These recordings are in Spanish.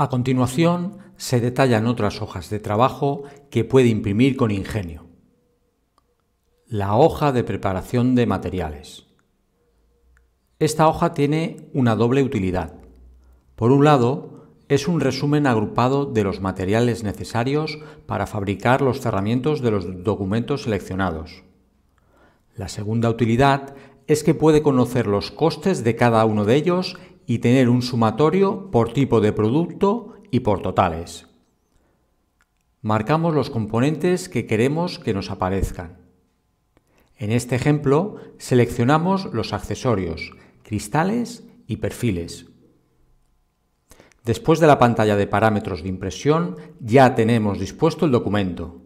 A continuación, se detallan otras hojas de trabajo que puede imprimir con ingenio. La hoja de preparación de materiales. Esta hoja tiene una doble utilidad. Por un lado, es un resumen agrupado de los materiales necesarios para fabricar los cerramientos de los documentos seleccionados. La segunda utilidad es que puede conocer los costes de cada uno de ellos y tener un sumatorio por tipo de producto y por totales. Marcamos los componentes que queremos que nos aparezcan. En este ejemplo seleccionamos los accesorios, cristales y perfiles. Después de la pantalla de parámetros de impresión ya tenemos dispuesto el documento.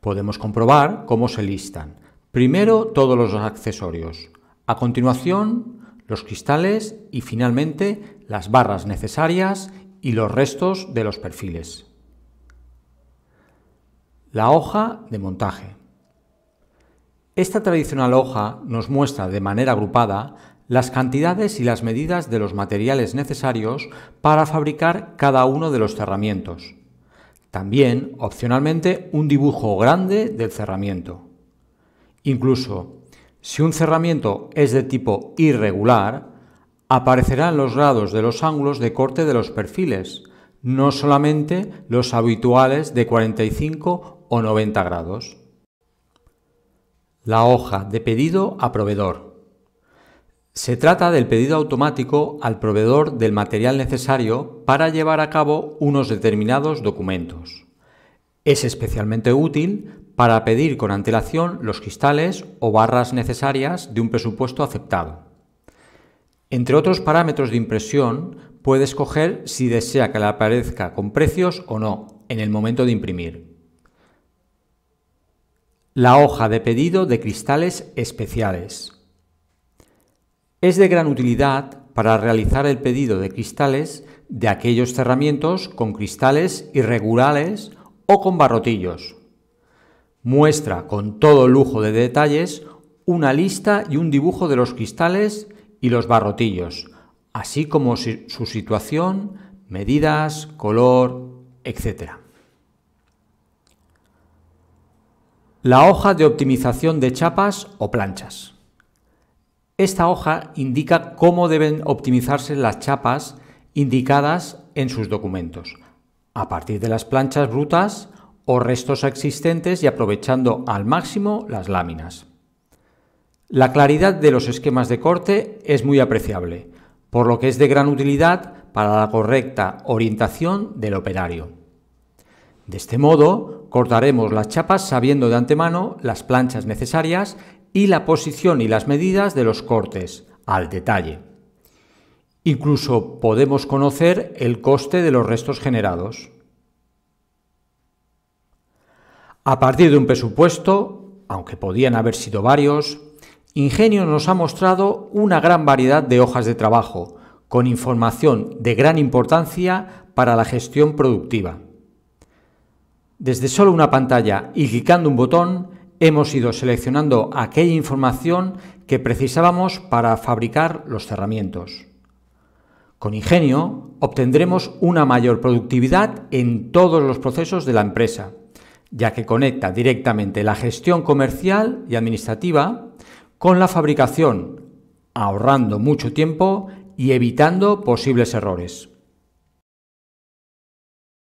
Podemos comprobar cómo se listan. Primero todos los accesorios, a continuación los cristales y finalmente las barras necesarias y los restos de los perfiles. La hoja de montaje. Esta tradicional hoja nos muestra de manera agrupada las cantidades y las medidas de los materiales necesarios para fabricar cada uno de los cerramientos. También, opcionalmente, un dibujo grande del cerramiento. Incluso si un cerramiento es de tipo irregular, aparecerán los grados de los ángulos de corte de los perfiles, no solamente los habituales de 45 o 90 grados. La hoja de pedido a proveedor. Se trata del pedido automático al proveedor del material necesario para llevar a cabo unos determinados documentos. Es especialmente útil para pedir con antelación los cristales o barras necesarias de un presupuesto aceptado. Entre otros parámetros de impresión, puede escoger si desea que le aparezca con precios o no en el momento de imprimir. La hoja de pedido de cristales especiales. Es de gran utilidad para realizar el pedido de cristales de aquellos cerramientos con cristales irregulares o con barrotillos, Muestra con todo lujo de detalles una lista y un dibujo de los cristales y los barrotillos, así como su situación, medidas, color, etc. La hoja de optimización de chapas o planchas. Esta hoja indica cómo deben optimizarse las chapas indicadas en sus documentos, a partir de las planchas brutas o restos existentes y aprovechando al máximo las láminas. La claridad de los esquemas de corte es muy apreciable, por lo que es de gran utilidad para la correcta orientación del operario. De este modo, cortaremos las chapas sabiendo de antemano las planchas necesarias y la posición y las medidas de los cortes, al detalle. Incluso podemos conocer el coste de los restos generados. A partir de un presupuesto, aunque podían haber sido varios, Ingenio nos ha mostrado una gran variedad de hojas de trabajo, con información de gran importancia para la gestión productiva. Desde solo una pantalla y clicando un botón, hemos ido seleccionando aquella información que precisábamos para fabricar los cerramientos. Con ingenio obtendremos una mayor productividad en todos los procesos de la empresa ya que conecta directamente la gestión comercial y administrativa con la fabricación, ahorrando mucho tiempo y evitando posibles errores.